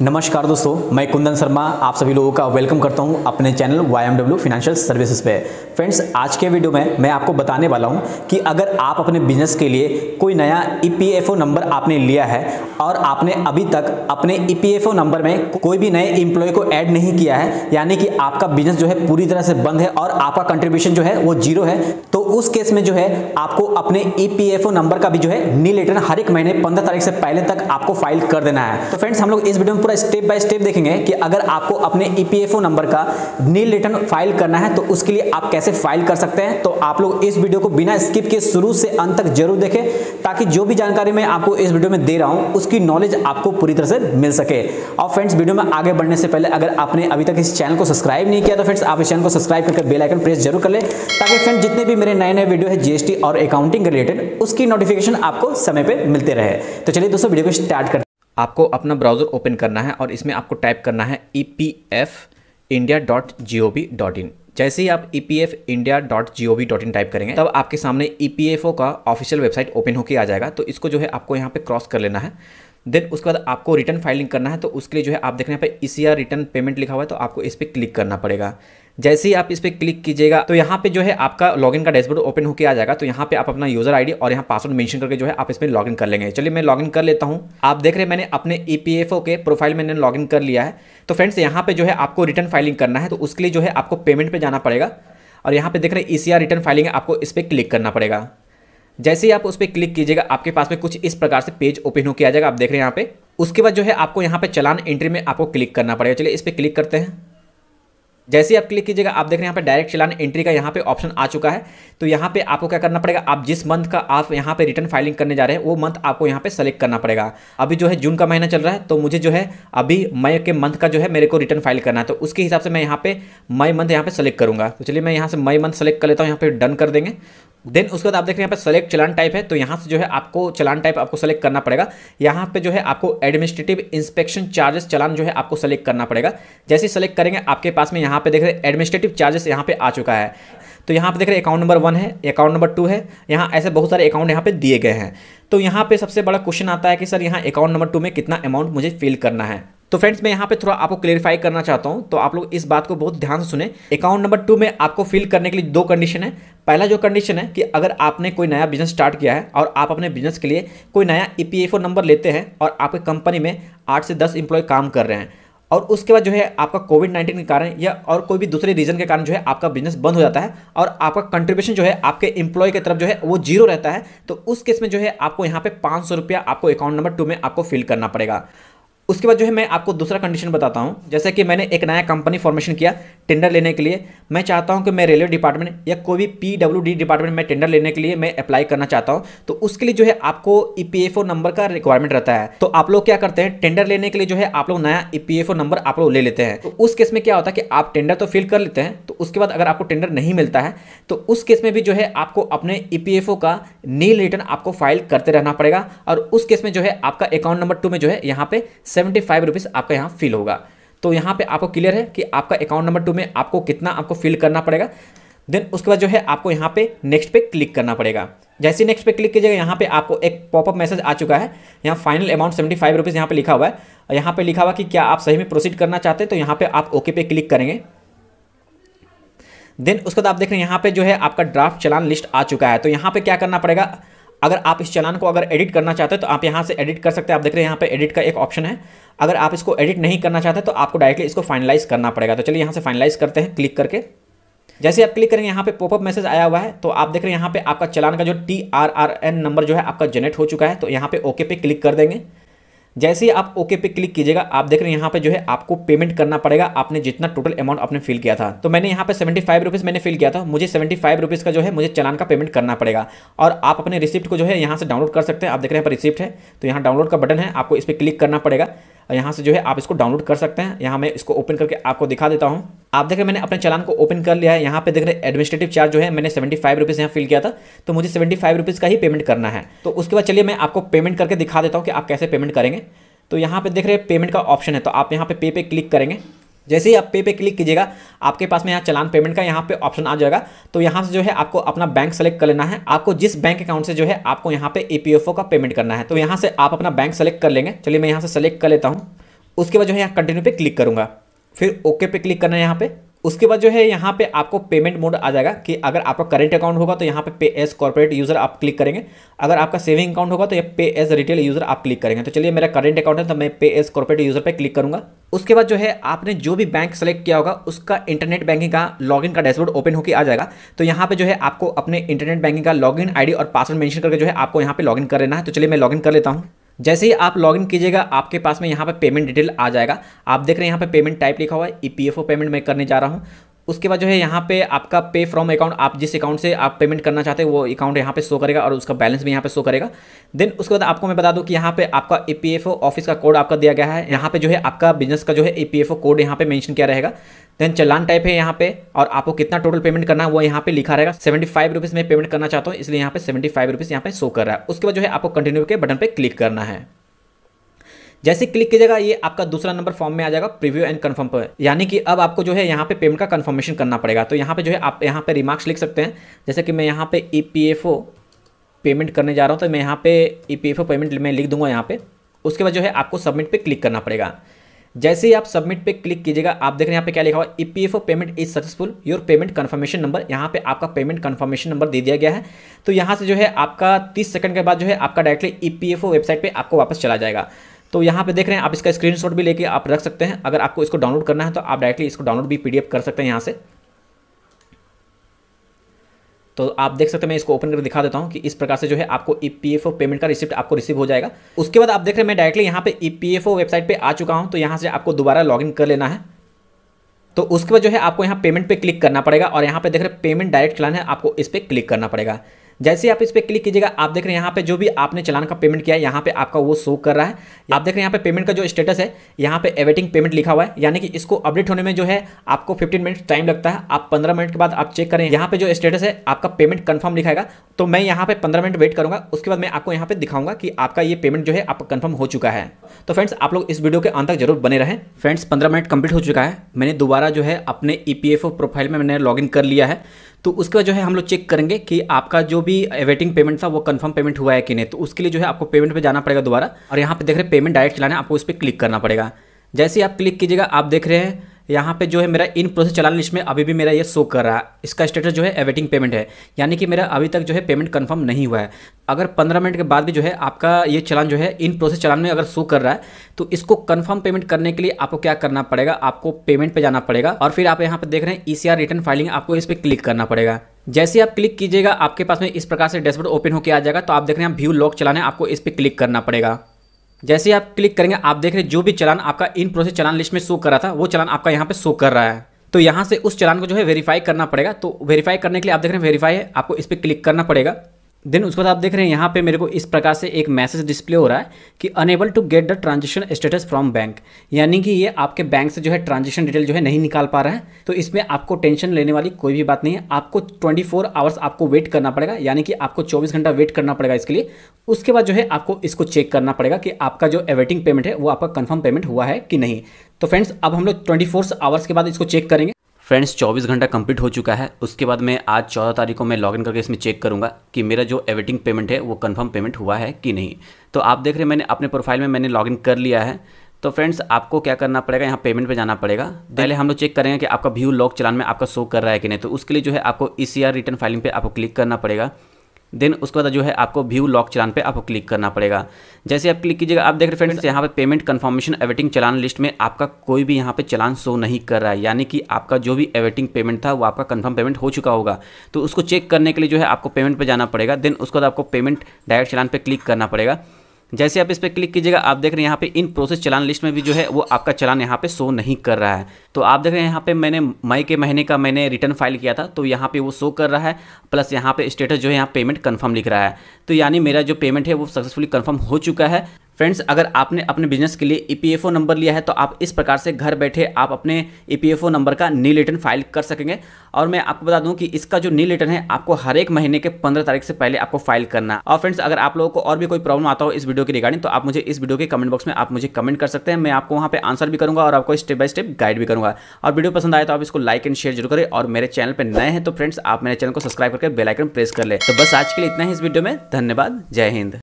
नमस्कार दोस्तों मैं कुंदन शर्मा आप सभी लोगों का वेलकम करता हूं अपने channel Y M W financial services पे फ्रेंड्स आज के वीडियो में मैं आपको बताने वाला हूं कि अगर आप अपने बिजनेस के लिए कोई नया ई e नंबर आपने लिया है और आपने अभी तक अपने ई e नंबर में कोई भी नए इम्प्लॉय को ऐड नहीं किया है यानी कि आपका बिजनेस जो है पूरी तरह से बंद है और आपका कंट्रीब्यूशन जो है वो जीरो है तो उस केस में जो है आपको अपने ईपीएफओ e नंबर का भी जो है नी लेटर हर एक महीने पंद्रह तारीख से पहले तक आपको फाइल कर देना है तो फ्रेंड्स हम लोग इस वीडियो में पूरा स्टेप बाय स्टेप देखेंगे कि अगर आपको अपने ईपीएफओ e नंबर का नी लेटर फाइल करना है तो उसके लिए आप कैसे फाइल कर सकते हैं तो आप लोग इस वीडियो को बिना स्किप के शुरू से अंत तक जरूर देखें ताकि जो भी जानकारी मैं आपको इस वीडियो में दे रहा हूँ उसकी नॉलेज आपको पूरी तरह से मिल सके और फ्रेंड्स वीडियो में आगे बढ़ने से पहले अगर आपने अभी तक इस चैनल को सब्सक्राइब नहीं किया तो फ्रेंड्स आप इस चैनल को सब्सक्राइब करके बेलाइकन प्रेस जरूर कर ले ताकि फ्रेंड्स जितने भी मेरे नए नए नए वीडियो है जीएसटी और अकाउंटिंग रिलेटेड उसकी नोटिफिकेशन आपको समय पर मिलते रहे तो चलिए दोस्तों वीडियो को स्टार्ट करते हैं आपको अपना ब्राउज़र ओपन करना है और इसमें आपको टाइप करना है ई e जैसे ही आप E P F India dot G O V dot in type करेंगे तब आपके सामने ई पी एफ ओ का ऑफिशियल वेबसाइट ओपन होकर आ जाएगा तो इसको जो है आपको यहाँ पे क्रॉस कर लेना है देन उसके बाद आपको रिटर्न फाइलिंग करना है तो उसके लिए जो है आप देखने रहे हैं E C R return payment लिखा हुआ है तो आपको इस पर क्लिक करना पड़ेगा जैसे ही आप इस पर क्लिक कीजिएगा तो यहाँ पे जो है आपका लॉगिन का डैशबोर्ड ओपन होकर आ जाएगा तो यहाँ पे आप अपना यूजर आईडी और यहाँ पासवर्ड मेंशन करके जो है आप इसमें लॉगिन कर लेंगे चलिए मैं लॉगिन कर लेता हूँ आप देख रहे हैं मैंने अपने ईपीएफओ e के प्रोफाइल में लॉगिन कर लिया है तो फ्रेंड्स यहाँ पे जो है आपको रिटर्न फाइलिंग करना है तो उसके लिए जो है आपको पेमेंट पे जाना पड़ेगा और यहाँ पे देख रहे हैं ई e रिटर्न फाइलिंग है आपको इस पर क्लिक करना पड़ेगा जैसे ही आप उस पर क्लिक कीजिएगा आपके पास में कुछ इस प्रकार से पेज ओपन होकर आ जाएगा आप देख रहे हैं यहाँ पे उसके बाद जो है आपको यहाँ पे चलान एंट्री में आपको क्लिक करना पड़ेगा चलिए इस पर क्लिक करते हैं जैसे ही आप क्लिक कीजिएगा आप देख रहे हैं यहाँ पे डायरेक्ट चलान एंट्री का यहाँ पे ऑप्शन आ चुका है तो यहाँ पे आपको क्या करना पड़ेगा आप जिस मंथ का आप यहाँ पे रिटर्न फाइलिंग करने जा रहे हैं वो मंथ आपको यहाँ पे सेलेक्ट करना पड़ेगा अभी जो है जून का महीना चल रहा है तो मुझे जो है अभी मई के मंथ का जो है मेरे को रिटर्न फाइल करना है तो उसके हिसाब से मैं यहाँ पे मई मंथ यहाँ पे सेलेक्ट करूँगा तो चलिए मैं यहाँ से मई मंथ सेलेक्ट कर लेता हूँ यहाँ पे डन कर देंगे देन उसके बाद आप देख रहे हैं यहाँ पे सेलेक्ट चलान टाइप है तो यहाँ से जो है आपको चलान टाइप आपको सेलेक्ट करना पड़ेगा यहाँ पे जो है आपको एडमिनिस्ट्रेटिव इंस्पेक्शन चार्जेस चलान जो है आपको सेलेक्ट करना पड़ेगा जैसे सेलेक्ट करेंगे आपके पास में यहाँ यहाँ पे देख रहे एडमिनिस्ट्रेटिव चार्जेस यहाँ पे आ चुका है तो यहाँ पे देख रहे अकाउंट नंबर वन है अकाउंट नंबर टू है यहाँ ऐसे बहुत सारे अकाउंट यहाँ पे दिए गए हैं तो यहाँ पे सबसे बड़ा क्वेश्चन आता है कि सर यहाँ अकाउंट नंबर टू में कितना अमाउंट मुझे फिल करना है तो फ्रेंड्स मैं यहाँ पे थोड़ा आपको क्लेरिफाई करना चाहता हूँ तो आप लोग इस बात को बहुत ध्यान से सुने अकाउंट नंबर टू में आपको फिल करने के लिए दो कंडीशन है पहला जो कंडीशन है कि अगर आपने कोई नया बिजनेस स्टार्ट किया है और आप अपने बिजनेस के लिए कोई नया ई e नंबर लेते हैं और आपकी कंपनी में आठ से दस इंप्लॉय काम कर रहे हैं और उसके बाद जो है आपका कोविड नाइन्टीन के कारण या और कोई भी दूसरे रीजन के कारण जो है आपका बिजनेस बंद हो जाता है और आपका कंट्रीब्यूशन जो है आपके एम्प्लॉय की तरफ जो है वो जीरो रहता है तो उस केस में जो है आपको यहाँ पे पाँच सौ रुपया आपको अकाउंट नंबर टू में आपको फिल करना पड़ेगा उसके बाद जो है मैं आपको दूसरा कंडीशन बताता हूँ जैसे कि मैंने एक नया कंपनी फॉर्मेशन किया टेंडर लेने के लिए मैं चाहता हूँ कि मैं रेलवे डिपार्टमेंट या कोई भी पी डब्ल्यू डी डिपार्टमेंट में टेंडर लेने के लिए मैं अप्लाई करना चाहता हूँ तो उसके लिए जो है आपको E P F O number का रिक्वायरमेंट रहता है तो आप लोग क्या करते हैं टेंडर लेने के लिए जो है आप लोग नया E P F O number आप लोग ले लेते हैं तो उस केस में क्या होता है कि आप टेंडर तो फिल कर लेते हैं तो उसके बाद अगर आपको टेंडर नहीं मिलता है तो उस केस में भी जो है आपको अपने ई पी एफ ओ का नील रिटर्न आपको फाइल करते रहना पड़ेगा और उस केस में जो है आपका अकाउंट नंबर टू में जो है यहाँ पे सेवेंटी फाइव रुपीज़ आपका यहाँ फिल होगा तो यहाँ पे आपको क्लियर है कि आपका अकाउंट नंबर टू में आपको कितना आपको फिल करना पड़ेगा देन उसके बाद जो है आपको यहाँ पे नेक्स्ट पे क्लिक करना पड़ेगा जैसे नेक्स्ट पे क्लिक कीजिएगा यहाँ पे आपको एक पॉपअप मैसेज आ चुका है यहाँ final amount seventy five rupees यहाँ पर लिखा हुआ है यहाँ पर लिखा हुआ कि क्या आप सही में प्रोसीड करना चाहते हैं तो यहाँ पर आप ओके पे क्लिक करेंगे देन उसके बाद आप देख रहे हैं यहाँ पे जो है आपका ड्राफ्ट चलान लिस्ट आ चुका है तो यहाँ पे क्या करना पड़ेगा अगर आप इस चलान को अगर एडिट करना चाहते हैं तो आप यहाँ से एडिट कर सकते हैं आप देख रहे हैं यहाँ पे एडिट का एक ऑप्शन है अगर आप इसको एडिट नहीं करना चाहते तो आपको डायरेक्टली इसको फाइनलाइज करना पड़ेगा तो चलिए यहाँ से फाइनलाइज करते हैं क्लिक करके जैसे आप क्लिक करेंगे यहाँ पे पॉपअप मैसेज आया हुआ है तो आप देख रहे हैं यहाँ पे आपका चलान का जो T R R N number जो है आपका जनरेट हो चुका है तो यहाँ पे ओके पे क्लिक कर देंगे जैसे ही आप ओके पे क्लिक कीजिएगा आप देख रहे हैं यहाँ पे जो है आपको पेमेंट करना पड़ेगा आपने जितना टोटल अमाउंट आपने फिल किया था तो मैंने यहाँ पे सेवेंटी फाइव रुपीज़ मैंने फिल किया था मुझे सेवेंटी फाइव रुपीज़ का जो है मुझे चलान का पेमेंट करना पड़ेगा और आप अपने रिसिप्ट को जो है यहाँ से डाउनलोड कर सकते हैं आप देख रहे हैं यहाँ पर रिसिप्ट है तो यहाँ डाउनलोड का बटन है आपको इस पर क्लिक करना पड़ेगा यहाँ से जो है आप इसको डाउनलोड कर सकते हैं यहाँ मैं इसको ओपन करके आपको दिखा देता हूँ आप देख रहे मैंने अपने चलान को ओपन कर लिया है यहाँ पे देख रहे एडमिनिस्ट्रेटिव चार्ज जो है मैंने सेवेंटी फाइव रुपीज़ यहाँ फिल किया था तो मुझे सेवेंटी फाइव रुपीज़ का ही पेमेंट करना है तो उसके बाद चलिए मैं आपको पेमेंट करके दिखा देता हूँ कि आप कैसे पेमेंट करेंगे तो यहाँ पे देख रहे पेमेंट का ऑप्शन है तो आप यहाँ पे पे पे क्लिक करेंगे जैसे ही आप पे पे क्लिक कीजिएगा आपके पास में यहाँ चलान पेमेंट का यहाँ पे ऑप्शन आ जाएगा तो यहाँ से जो है आपको अपना बैंक सेलेक्ट कर लेना है आपको जिस बैंक अकाउंट से जो है आपको यहाँ पे ईपीएफओ का पेमेंट करना है तो यहाँ से आप अपना बैंक सेलेक्ट कर लेंगे चलिए मैं यहाँ से सेलेक्ट कर लेता हूँ उसके बाद जो है यहाँ कंटिन्यू पे क्लिक करूँगा फिर ओके पे क्लिक करना है यहाँ पे उसके बाद जो है यहाँ पे आपको पेमेंट मोड आ जाएगा कि अगर आपका करेंट अकाउंट होगा तो यहाँ पे पे एज कॉर्पोरेट यूज़र आप क्लिक करेंगे अगर आपका सेविंग अकाउंट होगा तो ये पे एज रिटेल यूज़र आप क्लिक करेंगे तो चलिए मेरा करेंट अकाउंट है तो मैं पे एज कॉर्पोरेट यूज़र पर क्लिक करूँगा उसके बाद जो है आपने जो भी बैंक सेलेक्ट किया होगा उसका इंटरनेट बैंकिंग का लॉगिन का डैशबोर्ड ओपन होकर आ जाएगा तो यहाँ पे जो है आपको अपने इंटरनेट बैंकिंग का लॉगिन आईडी और पासवर्ड मैंशन करके जो है आपको यहाँ पे लॉगिन कर लेना है तो चलिए मैं लॉगिन कर लेता हूँ जैसे ही आप लॉगिन कीजिएगा आपके पास में यहाँ पर पे पेमेंट डिटेल आ जाएगा आप देख रहे हैं यहाँ पर पे पेमेंट टाइप लिखा हुआ है ई e पेमेंट मैं करने जा रहा हूँ उसके बाद जो है यहाँ पे आपका पे फ्रॉम अकाउंट आप जिस अकाउंट से आप पेमेंट करना चाहते हैं वो अकाउंट यहाँ पे शो करेगा और उसका बैलेंस भी यहाँ पे शो करेगा देन उसके बाद आपको मैं बता दूँ कि यहाँ पे आपका ई ऑफिस का कोड आपका दिया गया है यहाँ पे जो है आपका बिजनेस का जो है ई कोड यहाँ पे मैंशन किया रहेगा देन चलान टाइप है यहाँ पे और आपको कितना टोटल पेमेंट करना है वो यहाँ पे लिखा रहेगा सेवेंटी फाइव रुपीज़ में पेमेंट करना चाहता हूँ इसलिए यहाँ पे सेवेंटी फाइव रुपीज़ यहाँ पे शो कर रहा है उसके बाद जो है आपको कंटिन्यू के बटन पे क्लिक करना है जैसे क्लिक कीजिएगा ये आपका दूसरा नंबर फॉर्म में आ जाएगा प्रीव्यू एंड कन्फर्म पर यानी कि अब आपको जो है यहाँ पे पेमेंट का कन्फर्मेशन करना पड़ेगा तो यहाँ पे जो है आप यहाँ पे रिमार्क्स लिख सकते हैं जैसे कि मैं यहाँ पे ई e पेमेंट करने जा रहा हूँ तो मैं यहाँ पे ई e पेमेंट मैं लिख दूंगा यहाँ पे उसके बाद जो है आपको सबमिट पर क्लिक करना पड़ेगा जैसे ही आप सबमिट पे क्लिक कीजिएगा आप देख रहे हैं यहाँ पे क्या लिखा हुआ E P F O payment is successful your payment confirmation number यहाँ पे आपका पेमेंट कन्फर्मेशन नंबर दे दिया गया है तो यहाँ से जो है आपका 30 सेकंड के बाद जो है आपका directly E P F O website पे आपको वापस चला जाएगा तो यहाँ पे देख रहे हैं आप इसका स्क्रीनशॉट भी लेके आप रख सकते हैं अगर आपको इसको डाउनलोड करना है तो आप डायरेक्टली इसको डाउनलोड भी पीडीएफ कर सकते हैं यहाँ से तो आप देख सकते हैं मैं इसको ओपन करके दिखा देता हूँ कि इस प्रकार से जो है आपको ई e पेमेंट का रिसिप्ट आपको रिसीव हो जाएगा उसके बाद आप देख रहे हैं मैं डायरेक्टली यहाँ पे ई वेबसाइट पर आ चुका हूँ तो यहाँ से आपको दोबारा इन कर लेना है तो उसके बाद जो है आपको यहाँ पेमेंट पे क्लिक करना पड़ेगा और यहाँ पे देख रहे पेमेंट डायरेक्ट चलाना है आपको इस पर क्लिक करना पड़ेगा जैसे आप इस पर क्लिक कीजिएगा आप देख रहे हैं यहाँ पे जो भी आपने चलान का पेमेंट किया है यहाँ पे आपका वो शो कर रहा है आप देख रहे हैं यहाँ पे पेमेंट का जो स्टेटस है यहाँ पे एवेटिंग पेमेंट लिखा हुआ है यानी कि इसको अपडेट होने में जो है आपको फिफ्टीन मिनट टाइम लगता है आप पंद्रह मिनट के बाद आप चेक करें यहाँ पे जो स्टेटस है आपका पेमेंट कन्फर्म लिखाएगा तो मैं यहाँ पे पंद्रह मिनट वेट करूँगा उसके बाद मैं आपको यहाँ पे दिखाऊंगा कि आपका ये पेमेंट जो है आपका कन्फर्म हो चुका है तो फ्रेंड्स आप लोग इस वीडियो के अंत तक जरूर बने रहें फ्रेंड्स पंद्रह मिनट कंप्लीट हो चुका है मैंने दोबारा जो है अपने ई e प्रोफाइल में मैंने लॉग कर लिया है तो उसके बाद जो है हम लोग चेक करेंगे कि आपका जो भी वेटिंग पेमेंट था वो कंफर्म पेमेंट हुआ है कि नहीं तो उसके लिए जो है आपको पेमेंट पे जाना पड़ेगा दोबारा और यहाँ पे देख रहे पेमेंट डायरेक्ट चलाना है आपको उस पर क्लिक करना पड़ेगा जैसे ही आप क्लिक कीजिएगा आप देख रहे हैं यहाँ पे जो है मेरा इन प्रोसेस चलाने लिस्ट में अभी भी मेरा ये शो कर रहा है इसका स्टेटस जो है अवेटिंग पेमेंट है यानी कि मेरा अभी तक जो है पेमेंट कन्फर्म नहीं हुआ है अगर पंद्रह मिनट के बाद भी जो है आपका ये चलान जो है इन प्रोसेस चलान में अगर शो कर रहा है तो इसको कन्फर्म पेमेंट करने के लिए आपको क्या करना पड़ेगा आपको पेमेंट पर पे जाना पड़ेगा और फिर आप यहाँ पर देख रहे हैं ई रिटर्न फाइलिंग आपको इस पर क्लिक करना पड़ेगा जैसे आप क्लिक कीजिएगा आपके पास में इस प्रकार से डैशबोर्ड ओपन होकर आ जाएगा तो आप देख रहे हैं व्यू लॉक चलाने आपको इस पर क्लिक करना पड़ेगा जैसे ही आप क्लिक करेंगे आप देख रहे हैं जो भी चलान आपका इन प्रोसेस चलान लिस्ट में शो कर रहा था वो चलान आपका यहाँ पे शो कर रहा है तो यहाँ से उस चलान को जो है वेरीफाई करना पड़ेगा तो वेरीफाई करने के लिए आप देख रहे हैं वेरीफाई है आपको इस पर क्लिक करना पड़ेगा देन उसके बाद आप देख रहे हैं यहाँ पे मेरे को इस प्रकार से एक मैसेज डिस्प्ले हो रहा है कि unable to get the transaction status from bank यानी कि ये आपके बैंक से जो है ट्रांजेक्शन डिटेल जो है नहीं निकाल पा रहा है तो इसमें आपको टेंशन लेने वाली कोई भी बात नहीं है आपको 24 फोर आवर्स आपको वेट करना पड़ेगा यानी कि आपको चौबीस घंटा वेट करना पड़ेगा इसके लिए उसके बाद जो है आपको इसको चेक करना पड़ेगा कि आपका जो अवेटिंग पेमेंट है वो आपका कन्फर्म पेमेंट हुआ है कि नहीं तो फ्रेंड्स अब हम लोग ट्वेंटी आवर्स के बाद इसको चेक करेंगे फ्रेंड्स 24 घंटा कंप्लीट हो चुका है उसके बाद मैं आज 14 तारीख को मैं लॉगिन करके इसमें चेक करूंगा कि मेरा जो एवेटिंग पेमेंट है वो कंफर्म पेमेंट हुआ है कि नहीं तो आप देख रहे हैं मैंने अपने प्रोफाइल में मैंने लॉगिन कर लिया है तो फ्रेंड्स आपको क्या करना पड़ेगा यहाँ पेमेंट पे जाना पड़ेगा पहले हम लोग चेक करेंगे कि आपका व्यू लॉक चलान में आपका शो कर रहा है कि नहीं तो उसके लिए जो है आपको ई सी रिटर्न फाइलिंग पे आपको क्लिक करना पड़ेगा देन उसके बाद जो है आपको व्यू लॉक चलान पे आपको क्लिक करना पड़ेगा जैसे आप क्लिक कीजिएगा आप देख रहे फ्रेंड्स यहाँ पे पेमेंट कंफर्मेशन एवेटिंग चलान लिस्ट में आपका कोई भी यहाँ पे चलान शो नहीं कर रहा है यानी कि आपका जो भी एवेटिंग पेमेंट था वो आपका कंफर्म पेमेंट हो चुका होगा तो उसको चेक करने के लिए जो है आपको पेमेंट पर जाना पड़ेगा देन उसके बाद आपको पेमेंट डायरेक्ट चलान पर क्लिक करना पड़ेगा जैसे आप इस पर क्लिक कीजिएगा आप देख रहे हैं यहाँ पे इन प्रोसेस चलान लिस्ट में भी जो है वो आपका चलान यहाँ पे शो नहीं कर रहा है तो आप देख रहे हैं यहाँ पे मैंने मई के महीने का मैंने रिटर्न फाइल किया था तो यहाँ पे वो शो कर रहा है प्लस यहाँ पे स्टेटस जो है यहाँ पेमेंट कन्फर्म लिख रहा है तो यानी मेरा जो पेमेंट है वो सक्सेसफुली कन्फर्म हो चुका है फ्रेंड्स अगर आपने अपने बिजनेस के लिए ई e नंबर लिया है तो आप इस प्रकार से घर बैठे आप अपने ई e नंबर का नी रिटर्न फाइल कर सकेंगे और मैं आपको बता दूं कि इसका जो नी रिटर्न है आपको हर एक महीने के पंद्रह तारीख से पहले आपको फाइल करना और फ्रेंड्स अगर आप लोगों को और भी कोई प्रॉब्लम आता हो इस वीडियो के रिगार्डिंग तो आप मुझे इस वीडियो के कमेंट बॉक्स में आप मुझे कमेंट कर सकते हैं मैं आपको वहाँ पर आंसर भी करूँगा और आपको स्टेप बाय स्टेप गाइड भी करूँगा और वीडियो पसंद आए तो आप इसको लाइक एंड शेयर जरूर करें और मेरे चैनल पर नए हैं तो फ्रेंड्स आप मेरे चैनल को सब्सक्राइब करके बेलाइकन प्रेस कर ले तो बस आज के लिए इतना ही इस वीडियो में धन्यवाद जय हिंद